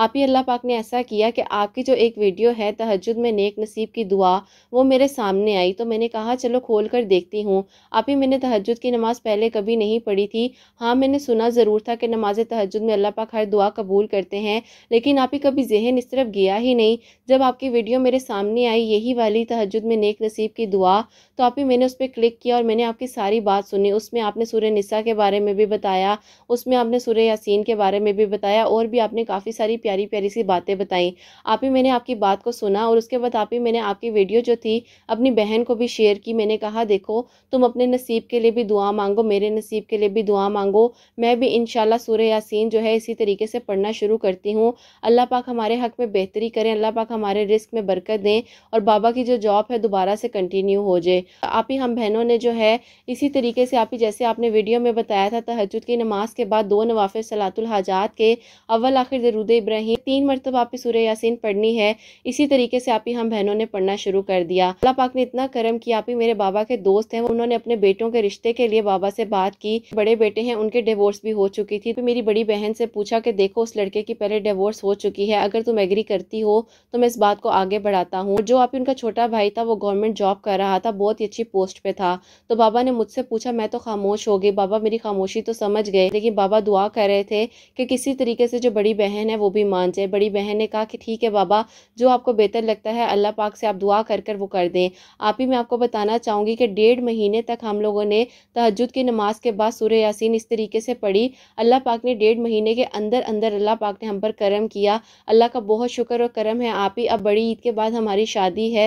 आप ही अल्लाह पाक ने ऐसा किया कि आपकी जो एक वीडियो है तहजद में नेक नसीब की दुआ वो मेरे सामने आई तो मैंने कहा चलो खोल कर देखती हूँ आप ही मैंने तहजद की नमाज़ पहले कभी नहीं पढ़ी थी हाँ मैंने सुना ज़रूर था कि नमाज तहज तहजद में अल्लाह पाक हर दुआ कबूल करते हैं लेकिन आप ही कभी जहन इस तरफ गया ही नहीं जब आपकी वीडियो मेरे सामने आई यही वाली तहजद में नेक नसीब की दुआ तो आप ही मैंने उस पर क्लिक किया और मैंने आपकी सारी बात सुनी उसमें आपने सूर्य निस्सा के बारे में भी बताया उसमें आपने सूर्य यासीन के बारे में भी बताया और भी आपने काफ़ी सारी प्यारी प्यारी सी बातें बताई आप ही मैंने आपकी बात को सुना और उसके बाद आप ही मैंने आपकी वीडियो जो थी अपनी बहन को भी शेयर की मैंने कहा देखो तुम अपने नसीब के लिए भी दुआ मांगो मेरे नसीब के लिए भी दुआ मांगो मैं भी इन सूर्य यासीन दिन जो है इसी तरीके से पढ़ना शुरू करती हूँ अल्लाह पाक हमारे हक में बेहतरी करें अल्लाह पाक हमारे रिस्क में बरकत दें और बाबा की जो जॉब है दोबारा से कंटिन्यू हो जाए आप ही हम बहनों ने जो है इसी तरीके से आप ही जैसे आपने वीडियो में बताया था तहजद की नमाज के बाद दो नवाफ़ सलातुल हाजात के अव्वल आखिर जरूद इब्राहिम तीन मरतब आप सूर्य यासिन पढ़नी है इसी तरीके से आप ही हम बहनों ने पढ़ना शुरू कर दिया अल्लाह पाक ने इतना करम किया आप ही मेरे बाबा के दोस्त हैं उन्होंने अपने बेटों के रिश्ते के लिए बाबा से बात की बड़े बेटे हैं उनके डिवोर्स भी हो चुकी थी तो मेरी बड़ी बहन से पूछा कि देखो उस लड़के की पहले डिवोर्स हो चुकी है अगर तुम एग्री करती हो तो मैं इस बात को आगे बढ़ाता हूँ जो आप उनका छोटा भाई था वो गवर्नमेंट जॉब कर रहा था बहुत ही अच्छी पोस्ट पे था तो बाबा ने मुझसे पूछा मैं तो खामोश हो गई बाबा मेरी खामोशी तो समझ गए लेकिन बाबा दुआ कर रहे थे कि किसी तरीके से जो बड़ी बहन है वो भी मान जाए बड़ी बहन ने कहा कि ठीक है बाबा जो आपको बेहतर लगता है अल्लाह पाक से आप दुआ कर कर वो कर दें आप ही मैं आपको बताना चाहूँगी कि डेढ़ महीने तक हम लोगों ने तहजद की नमाज के बाद सूर्य यासीन इस तरीके से पढ़ी अल्लाह पाक ने डेढ़ महीने के अंदर अंदर अल्लाह पाक ने हम पर करम किया अल्लाह का बहुत शुक्र और करम है आप ही अब बड़ी ईद के बाद हमारी शादी है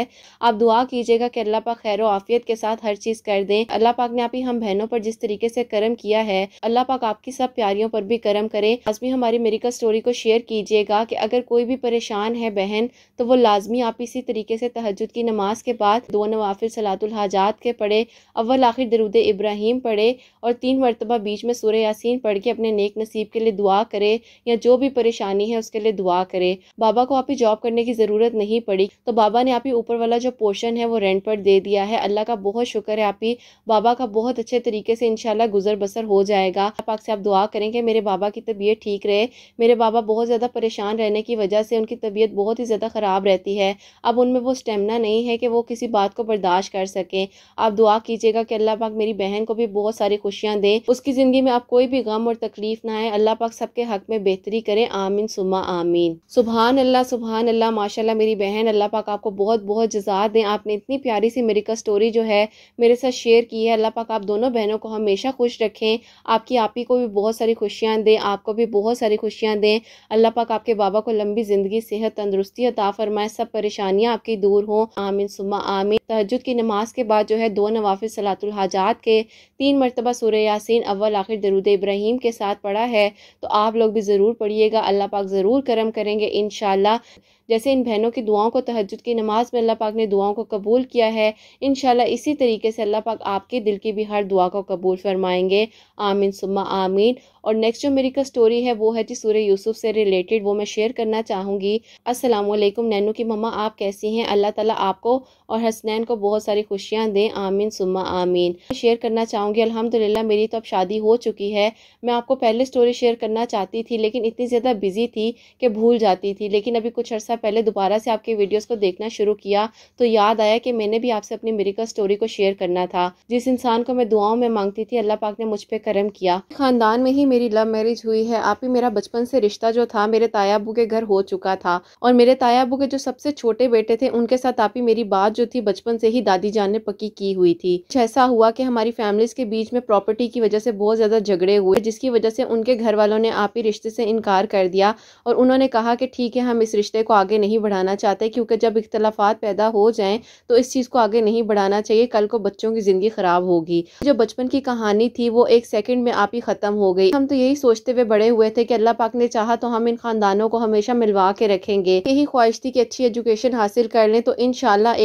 आप दुआ कीजिएगा कि अल्लाह पाक खैर आफियत के साथ हर चीज़ कर दें अल्लाह पाक ने आप ही हम बहनों पर जिस तरीके से करम किया है अल्लाह पाक आपकी सब प्यारियों पर भी करम करे लाजमी हमारी मेरिकल स्टोरी को शेयर कीजिएगा कि अगर कोई भी परेशान है बहन तो वो लाजमी आप इसी तरीके से तहजद की नमाज के बाद दो नवाफिर सलातुल हाजात के पढ़े अव्वल आखिर दरुद इब्राहिम पढ़े और तीन मरतबा बीच में सूर्य यासीन पढ़ के अपने नेक नसीब उसके लिए दुआ करे या जो भी परेशानी है उसके लिए दुआ करे बाबा को आप ही जॉब करने की ज़रूरत नहीं पड़ी तो बाबा ने आप ही ऊपर वाला जो पोर्शन है वो रेंट पर दे दिया है अल्लाह का बहुत शुक्र है आप ही बाबा का बहुत अच्छे तरीके से इनशाला गुजर बसर हो जाएगा आप आपसे आप दुआ करें कि मेरे बाबा की तबीयत ठीक रहे मेरे बाबा बहुत ज़्यादा परेशान रहने की वजह से उनकी तबीयत बहुत ही ज़्यादा ख़राब रहती है अब उनमें वो स्टेमिना नहीं है कि वो किसी बात को बर्दाश्त कर सके आप दुआ कीजिएगा कि अल्लाह पाक मेरी बहन को भी बहुत सारी खुशियां दें उसकी ज़िंदगी में आप कोई भी गम और तकलीफ़ ना आए अल्लाह पाक सबके हक में बेहतरी करें आमीन सुमा आमीन सुबहान अल्लाह सुबहान अल्लाह माशाल्लाह मेरी बहन अल्लाह पाक आपको बहुत बहुत जजा दें आपने इतनी प्यारी सी मेरी का स्टोरी जो है मेरे साथ शेयर की है अल्लाह पाक आप दोनों बहनों को हमेशा खुश रखें आपकी आपी को भी बहुत सारी खुशियाँ दें आपको भी बहुत सारी खुशियाँ दें अल्लाह पाक आपके बाबा को लंबी ज़िंदगी सेहत तंदरुस्ती अता फरमाए सब परेशानियाँ आपकी दूर हों आमीन सुमा आमीन तहजद की नमाज के बाद जो है दो नवाफिल सलातुल हाजात के तीन मरतबा सूर्य यासीन अव्वल आखिर दरुद इब्राहिम के साथ पढ़ा है तो आप लोग भी ज़रूर पढ़िएगा अल्लाह पाक ज़रूर करम करेंगे इन जैसे इन बहनों की दुआओं को तहजद की नमाज में अल्लाह पाक ने दुआओं को कबूल किया है इन इसी तरीके से अल्लाह पाक आपके दिल की भी हर दुआ को कबूल फरमाएंगे आमीन सुम्मा आमीन और नेक्स्ट जो मेरी का स्टोरी है वो है जी सूर्य यूसुफ से रिलेटेड वो मैं शेयर करना चाहूँगी असलम नैनू की ममा आप कैसी हैं अल्लाह ताला आपको और हसनैन को बहुत सारी खुशियाँ दें आमीन सुम्मा आमीन शेयर करना चाहूँगी अल्हम्दुलिल्लाह मेरी तो अब शादी हो चुकी है मैं आपको पहले स्टोरी शेयर करना चाहती थी लेकिन इतनी ज़्यादा बिजी थी कि भूल जाती थी लेकिन अभी कुछ अर्सा अच्छा पहले दोबारा से आपके वीडियोस को देखना शुरू किया तो याद आया कि मैंने भी आपसे अपनी मेरिकल स्टोरी को शेयर करना था जिस इंसान को मैं दुआओं में मांगती थी अल्लाह पाक ने मुझ पर करम किया खानदान में ही मेरी लव मैरिज हुई है आप ही मेरा बचपन से रिश्ता जो था मेरे तायाबू के घर हो चुका था और मेरे तायाबू के जो सबसे छोटे बेटे थे उनके साथ आप ही मेरी बात जो थी बचपन से ही दादी जान ने पक्की की हुई थी ऐसा हुआ कि हमारी फैमिलीज के बीच में प्रॉपर्टी की वजह से बहुत ज्यादा झगड़े हुए जिसकी वजह से उनके घर वालों ने आप ही रिश्ते से इनकार कर दिया और उन्होंने कहा कि ठीक है हम इस रिश्ते को आगे नहीं बढ़ाना चाहते क्योंकि जब इख्तलाफात पैदा हो जाएं तो इस चीज़ को आगे नहीं बढ़ाना चाहिए कल को बच्चों की ज़िंदगी ख़राब होगी जो बचपन की कहानी थी वो एक सेकेंड में आप ही ख़त्म हो गई हम तो यही सोचते हुए बड़े हुए थे कि अल्लाह पाक ने चाहा तो हम इन ख़ानदानों को हमेशा मिलवा के रखेंगे यही ख्वाहिश थी कि अच्छी एजुकेशन हासिल कर लें तो इन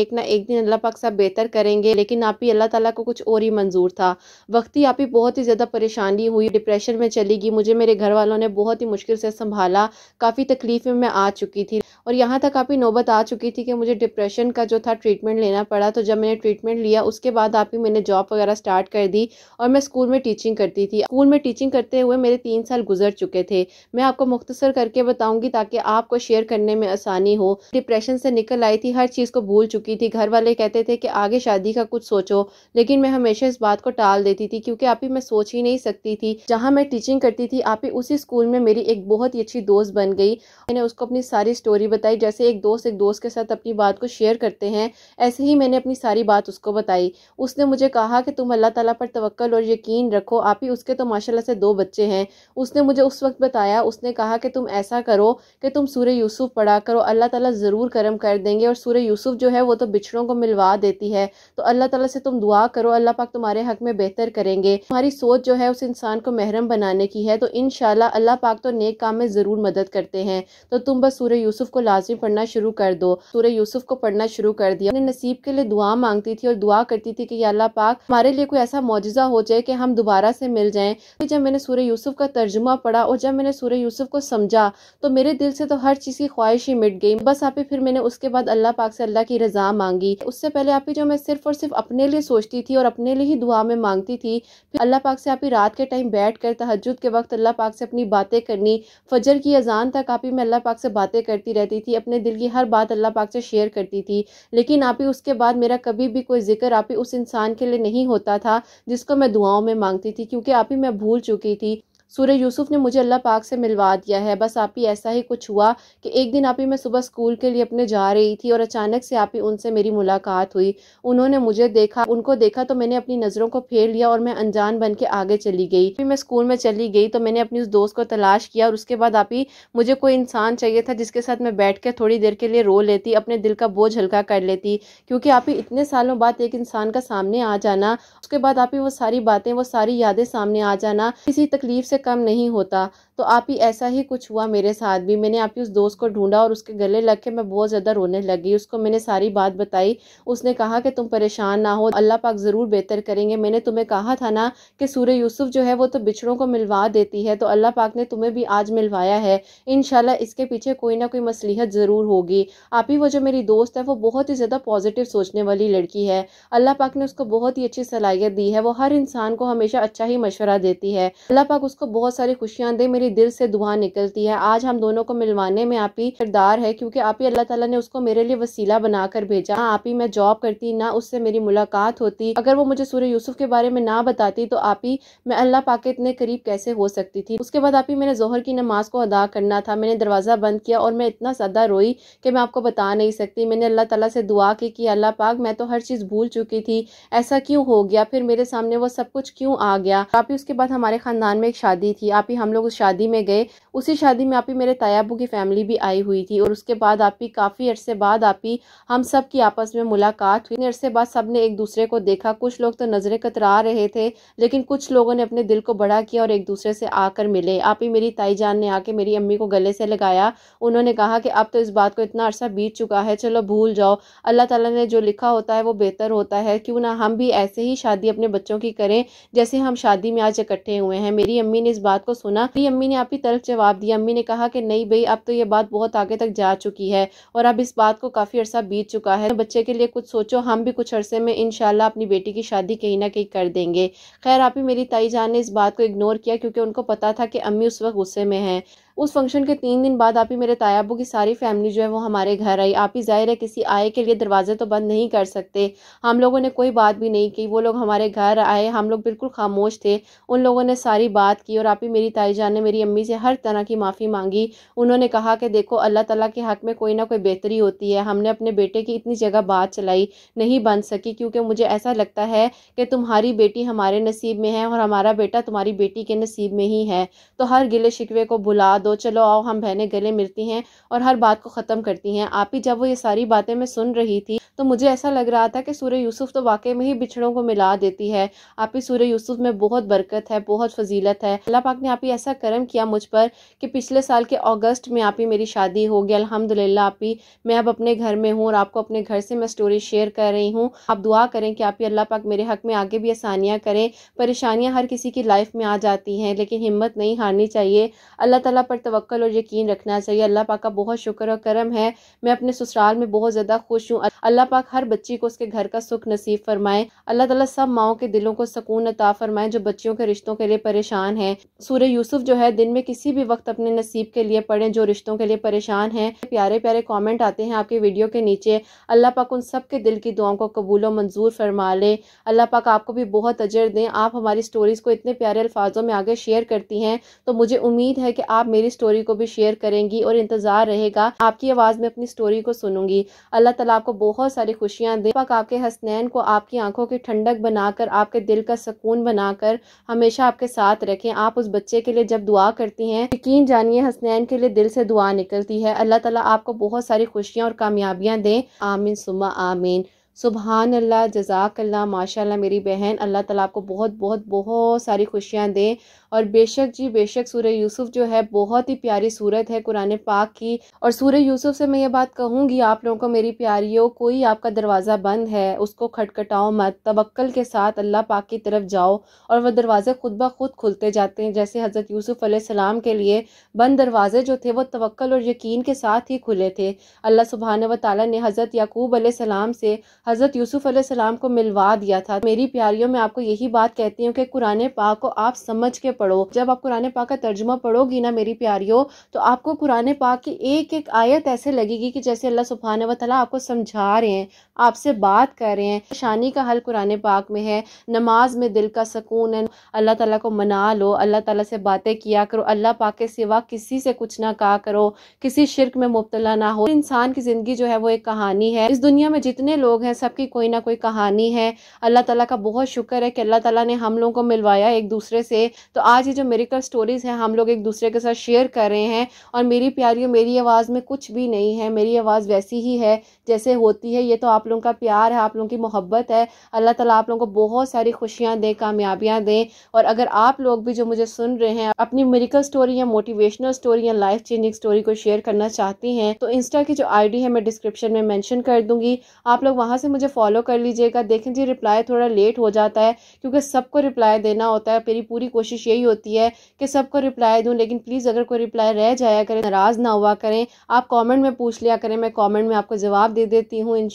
एक ना एक दिन अल्लाह पाक सब बेहतर करेंगे लेकिन आप ही अल्लाह तला को कुछ और ही मंजूर था वक्ती आप ही बहुत ही ज़्यादा परेशानी हुई डिप्रेशन में चली गई मुझे मेरे घर वालों ने बहुत ही मुश्किल से संभाला काफ़ी तकलीफ़ में मैं आ चुकी थी और यहाँ तक आपकी नौबत आ चुकी थी कि मुझे डिप्रेशन का जो था ट्रीटमेंट लेना पड़ा तो जब मैंने ट्रीटमेंट लिया उसके बाद आप ही मैंने जॉब वगैरह स्टार्ट कर दी और मैं स्कूल में टीचिंग करती थी स्कूल में टीचिंग करते हुए मेरे तीन साल गुजर चुके थे मैं आपको मुख्तसर करके बताऊँगी ताकि आपको शेयर करने में आसानी हो डिप्रेशन से निकल आई थी हर चीज़ को भूल चुकी थी घर वाले कहते थे कि आगे शादी का कुछ सोचो लेकिन मैं हमेशा इस बात को टाल देती थी क्योंकि आप ही मैं सोच ही नहीं सकती थी जहाँ मैं टीचिंग करती थी आप ही उसी स्कूल में मेरी एक बहुत ही अच्छी दोस्त बन गई मैंने उसको अपनी सारी स्टोरी बताई जैसे एक दोस्त एक दोस्त के साथ अपनी बात को शेयर करते हैं ऐसे ही मैंने अपनी सारी बात उसको बताई उसने मुझे कहा कि तुम अल्लाह ताला पर तवक्ल और यकीन रखो आप ही उसके तो माशाल्लाह से दो बच्चे हैं उसने मुझे उस वक्त बताया उसने कहा कि तुम ऐसा करो कि तुम सूर्य यूसुफ पढ़ा करो अल्लाह ताला ज़रूर करम कर देंगे और सूर्य यूसुफ जो है वो तो बिछड़ों को मिलवा देती है तो अल्लाह ताला से तुम दुआ करो अल्लाह पाक तुम्हारे हक में बेहतर करेंगे तुम्हारी सोच जो है उस इंसान को महरम बनाने की है तो इन अल्लाह पाक तो नेक काम में ज़रूर मदद करते हैं तो तुम बस सूर्य यूसुफ को लाजमी पढ़ना शुरू कर दो सूर्य यूसुफ को पढ़ना शुरू कर दिया अपने नसीब के लिए दुआ मांगती थी और दुआ करती थी कि अल्लाह पाक हमारे लिए कोई ऐसा मुआजा हो जाए कि हम दोबारा से मिल जाएं फिर तो जब मैंने सूर्य यूसुफ का तर्जुमा पढ़ा और जब मैंने सूर्य यूसुफ को समझा तो मेरे दिल से तो हर चीज़ की ख्वाहिश ही मिट गई बस आप फिर मैंने उसके बाद अल्लाह पाक से अल्लाह की रजा मांगी उससे पहले आप जो मैं सिर्फ और सिर्फ अपने लिए सोचती थी और अपने लिए ही दुआ में मांगती थी फिर अल्लाह पाक से आप रात के टाइम बैठ कर तहजद के वक्त अल्लाह पाक से अपनी बातें करनी फजर की अजान तक आप ही मैं अल्लाह पाक से बातें करती रहती करती थी अपने दिल की हर बात अल्लाह पाक से शेयर करती थी लेकिन आप ही उसके बाद मेरा कभी भी कोई जिक्र आप ही उस इंसान के लिए नहीं होता था जिसको मैं दुआओं में मांगती थी क्योंकि आप ही मैं भूल चुकी थी सूर्य यूसुफ ने मुझे अल्लाह पाक से मिलवा दिया है बस आप ही ऐसा ही कुछ हुआ कि एक दिन आप ही मैं सुबह स्कूल के लिए अपने जा रही थी और अचानक से आप ही उनसे मेरी मुलाकात हुई उन्होंने मुझे देखा उनको देखा तो मैंने अपनी नज़रों को फेर लिया और मैं अनजान बन के आगे चली गई फिर मैं स्कूल में चली गई तो मैंने अपनी उस दोस्त को तलाश किया और उसके बाद आप ही मुझे कोई इंसान चाहिए था जिसके साथ मैं बैठ कर थोड़ी देर के लिए रो लेती अपने दिल का बोझ हल्का कर लेती क्योंकि आप ही इतने सालों बाद एक इंसान का सामने आ जाना उसके बाद आप ही वो सारी बातें वो सारी यादें सामने आ जाना किसी तकलीफ से कम नहीं होता तो आप ही ऐसा ही कुछ हुआ मेरे साथ भी मैंने आप ही उस दोस्त को ढूंढा और उसके गले लग के मैं बहुत ज़्यादा रोने लगी उसको मैंने सारी बात बताई उसने कहा कि तुम परेशान ना हो अल्लाह पाक ज़रूर बेहतर करेंगे मैंने तुम्हें कहा था ना कि सूर्य यूसुफ जो है वो तो बिछड़ों को मिलवा देती है तो अल्लाह पाक ने तुम्हें भी आज मिलवाया है इन इसके पीछे कोई ना कोई मसलीहत ज़रूर होगी आप ही वो जो मेरी दोस्त है वो बहुत ही ज़्यादा पॉजिटिव सोचने वाली लड़की है अल्लाह पाक ने उसको बहुत ही अच्छी सलाहियत दी है वो हर इंसान को हमेशा अच्छा ही मशवरा देती है अल्लाह पाक उसको बहुत सारी खुशियाँ दे मेरी ही दिल से दुआ निकलती है आज हम दोनों को मिलवाने में आप ही किरदार है क्योंकि आप ही अल्लाह ताला ने उसको मेरे लिए वसीला बनाकर भेजा आप ही मैं जॉब करती ना उससे मेरी मुलाकात होती अगर वो मुझे सूर्य यूसुफ के बारे में ना बताती तो आप ही मैं अल्लाह पा के इतने करीब कैसे हो सकती थी उसके बाद आप ही मैंने जोहर की नमाज को अदा करना था मैंने दरवाज़ा बंद किया और मैं इतना ज़्यादा रोई कि मैं आपको बता नहीं सकती मैंने अल्लाह तला से दुआ की कि अल्लाह पाक मैं तो हर चीज़ भूल चुकी थी ऐसा क्यों हो गया फिर मेरे सामने वो सब कुछ क्यों आ गया आप ही उसके बाद हमारे ख़ानदान में एक शादी थी आप ही हम लोग उस शादी शादी में गए उसी शादी में आप ही मेरे तायाबू की फैमिली भी आई हुई थी और उसके बाद आप ही काफ़ी अरसे बाद आप ही हम सब की आपस में मुलाकात हुई अरसे बाद सब ने एक दूसरे को देखा कुछ लोग तो नज़रें कतरा रहे थे लेकिन कुछ लोगों ने अपने दिल को बड़ा किया और एक दूसरे से आकर मिले आप ही मेरी ताई जान ने आके मेरी अम्मी को गले से लगाया उन्होंने कहा कि अब तो इस बात को इतना अरसा बीत चुका है चलो भूल जाओ अल्लाह तला ने जो लिखा होता है वो बेहतर होता है क्यों ना हम भी ऐसे ही शादी अपने बच्चों की करें जैसे हम शादी में आज इकट्ठे हुए हैं मेरी अम्मी ने इस बात को सुना मेरी अम्मी ने आपकी तरफ जवाब दिया अम्मी ने कहा कि नहीं भाई अब तो ये बात बहुत आगे तक जा चुकी है और अब इस बात को काफ़ी अर्सा बीत चुका है बच्चे के लिए कुछ सोचो हम भी कुछ अर्से में इन अपनी बेटी की शादी कहीं ना कहीं कर देंगे खैर आप ही मेरी ताई जान ने इस बात को इग्नोर किया क्योंकि उनको पता था कि अम्मी उस वक्त गुस्से में हैं उस फंक्शन के तीन दिन बाद आप ही मेरे तायाबू की सारी फैमिली जो है वो हमारे घर आई आप ही जाहिर है किसी आए के लिए दरवाजे तो बंद नहीं कर सकते हम लोगों ने कोई बात भी नहीं की वो लोग हमारे घर आए हम लोग बिल्कुल खामोश थे उन लोगों ने सारी बात की और आप ही मेरी ताई जान ने मेरी अम्मी से हर तरह की माफ़ी मांगी उन्होंने कहा कि देखो अल्लाह तला के हक में कोई ना कोई बेहतरी होती है हमने अपने बेटे की इतनी जगह बात चलाई नहीं बन सकी क्योंकि मुझे ऐसा लगता है कि तुम्हारी बेटी हमारे नसीब में है और हमारा बेटा तुम्हारी बेटी के नसीब में ही है तो हर गिले शिकवे को बुला दो दो चलो आओ हम बहने गले मिलती हैं और हर बात को ख़त्म करती हैं आप ही जब वो ये सारी बातें मैं सुन रही थी तो मुझे ऐसा लग रहा था कि सूर्य यूसुफ तो वाकई में ही बिछड़ों को मिला देती है आप ही सूर्य यूसुफ में बहुत बरकत है बहुत फजीलत है अल्लाह पाक ने आप ही ऐसा करम किया मुझ पर कि पिछले साल के अगस्त में आप ही मेरी शादी हो गई अलहमदिल्ला आप ही मैं अब अपने घर में हूँ और आपको अपने घर से मैं स्टोरी शेयर कर रही हूँ आप दुआ करें कि आप ही अल्लाह पाक मेरे हक में आगे भी आसानियाँ करें परेशानियाँ हर किसी की लाइफ में आ जाती हैं लेकिन हिम्मत नहीं हारनी चाहिए अल्लाह तला पर तवक्ल और यकीन रखना चाहिए अल्लाह पाक का बहुत शुक्र और करम है मैं अपने ससुराल में बहुत ज़्यादा खुश हूँ अल्लाह पाक हर बच्ची को उसके घर का सुख नसीब फरमाए अल्लाह ताला सब माओ के दिलों को सुकून अता फरमाए जो बच्चियों के रिश्तों के लिए परेशान है सूर्य यूसुफ जो है दिन में किसी भी वक्त अपने नसीब के लिए पढ़े जो रिश्तों के लिए परेशान है प्यारे प्यारे कॉमेंट आते हैं आपके वीडियो के नीचे अल्लाह पाक उन सब के दिल की दुआओं को कबूल और मंजूर फरमा ले अल्लाह पाक आपको भी बहुत अजर दें आप हमारी स्टोरीज़ को इतने प्यारे अल्फाजों में आगे शेयर करती हैं तो मुझे उम्मीद है कि आप मेरी स्टोरी को भी शेयर करेंगी और इंतज़ार रहेगा आपकी आवाज़ में अपनी स्टोरी को सुनूंगी अल्लाह तला आपको बहुत सारी खुशियाँ दे पक आपके हसनैन को आपकी आंखों की ठंडक बनाकर आपके दिल का सुकून बनाकर हमेशा आपके साथ रखें आप उस बच्चे के लिए जब दुआ करती हैं यकीन जानिए हसनैन के लिए दिल से दुआ निकलती है अल्लाह तला आपको बहुत सारी खुशियाँ और कामयाबियाँ दें आमीन सुबह आमीन सुबहान अल्लाह जजाक अल्लाह माशा मेरी बहन अल्लाह ताला आपको बहुत बहुत बहुत सारी खुशियाँ दें और बेशक जी बेशक सूर्य यूसुफ जो है बहुत ही प्यारी सूरत है कुरान पाक की और सूर्य यूसुफ से मैं ये बात कहूँगी आप लोगों को मेरी प्यारियों कोई आपका दरवाज़ा बंद है उसको खटखटाओ मत तबक्ल के साथ अल्लाह पाक की तरफ जाओ और वह दरवाज़े खुद ब खुद खुलते जाते हैं जैसे हज़रत यूसुफ आसमाम के लिए बंद दरवाजे जो थे वो तवक्ल और यकीन के साथ ही खुले थे अल्लाह सुबहान व ताली ने हज़रत याकूब आसमाम से हज़रत यूसुफ आसमाम को मिलवा दिया था मेरी प्यारियों में आपको यही बात कहती हूँ कि कुरान पाक को आप समझ के पढ़ो जब आप कुरान पाक का तर्जुमा पढ़ोगी ना मेरी प्यारियों तो आपको कुरान पाक की एक एक आयत ऐसे लगेगी कि जैसे अल्लाह सुबहान वाली आपको समझा रहे हैं आपसे बात कर रहे हैं परेशानी का हल कुरान पाक में है नमाज में दिल का सुकून है अल्लाह ताला को मना लो अल्लाह ताला से बातें किया करो अल्लाह पाक के सिवा किसी से कुछ ना कहा करो किसी शिरक में मुबतला ना हो इंसान की ज़िंदगी जो है वो एक कहानी है इस दुनिया में जितने लोग हैं सबकी कोई ना कोई कहानी है अल्लाह तला का बहुत शुक्र है कि अल्लाह तला ने हम लोगों को मिलवाया एक दूसरे से तो आज ये जो मेरिकल स्टोरीज़ हैं हम लोग एक दूसरे के साथ शेयर कर रहे हैं और मेरी प्यारियों मेरी आवाज़ में कुछ भी नहीं है मेरी आवाज़ वैसी ही है जैसे होती है ये तो आप लोगों का प्यार है आप लोगों की मोहब्बत है अल्लाह ताला आप लोगों को बहुत सारी खुशियाँ दें कामयाबियाँ दें और अगर आप लोग भी जो मुझे सुन रहे हैं अपनी मेरिकल स्टोरी या मोटिवेशनल स्टोरी या लाइफ चेंजिंग स्टोरी को शेयर करना चाहती हैं तो इंस्टा की जो आईडी है मैं डिस्क्रिप्शन में मैंशन कर दूंगी आप लोग वहाँ से मुझे फॉलो कर लीजिएगा देखें जी रिप्लाई थोड़ा लेट हो जाता है क्योंकि सबको रिप्लाई देना होता है मेरी पूरी कोशिश यही होती है कि सबको रिप्लाई दूँ लेकिन प्लीज़ अगर कोई रिप्लाई रह जाया करें नाराज़ ना हुआ करें आप कॉमेंट में पूछ लिया करें मैं कॉमेंट में आपको जवाब दे देती हूँ इन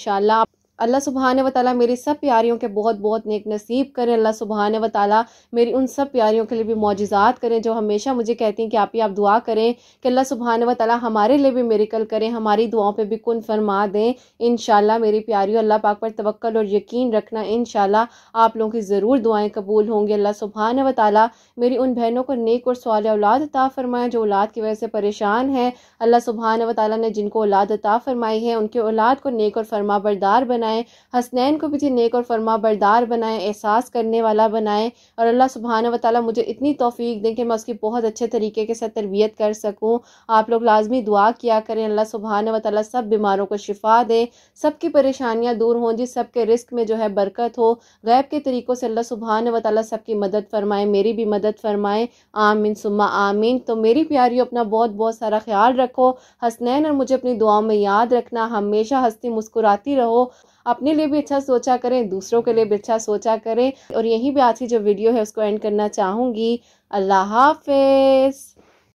अल्लाह सुबहान व ताली मेरी सब प्यारियों के बहुत बहुत नेक नसीब करें अल्लाह सुबहान व ताली मेरी उन सब प्यारियों के लिए भी मोजात करें जो हमेशा मुझे कहती हैं कि आप ही आप दुआ करें कि अल्लाह सुबहान व ताली हमारे लिए भी मेरिकल करें हमारी दुआओं पे भी कन फरमा दें इन मेरी प्यारियों अल्लाह पाक पर तवक्ल और यकीन रखना इन आप लोगों की ज़रूर दुआएँ कबूल होंगी अल्लाह सुबहान व ताली मेरी उन बहनों को नेक और सवाल औलाद अता फरमाएँ जो औलाद की वजह से परेशान है अल्लाह सुबहान व ताली ने जिनको औलाद अता फरमाई है उनके औलाद को नेक और फरमा बरदार बना बनाए हसनैन को भी नेक और फरमा बरदार बनाए एहसास करने वाला बनाए और अल्लाह सुबहाना व ताली मुझे इतनी तोफ़ी दें कि मैं उसकी बहुत अच्छे तरीके के साथ तरबियत कर सकूँ आप लोग लाजमी दुआ किया करें अल्लाह सुबहाना व ताली सब बीमारों को शिफा दे सबकी परेशानियाँ दूर हों जी सबके रिस्क में जो है बरकत हो गैब के तरीक़ों से अल्लाह सुबहान व ताली सबकी मदद फरमाए मेरी भी मदद फरमाए आमीन सुमा आमीन तो मेरी प्यारी अपना बहुत बहुत सारा ख्याल रखो हसनैन और मुझे अपनी दुआओं में याद रखना हमेशा हंसती मुस्कुराती रहो अपने लिए भी अच्छा सोचा करें दूसरों के लिए भी अच्छा सोचा करें और यहीं पर आज की जो वीडियो है उसको एंड करना चाहूँगी अल्लाह हाफिज़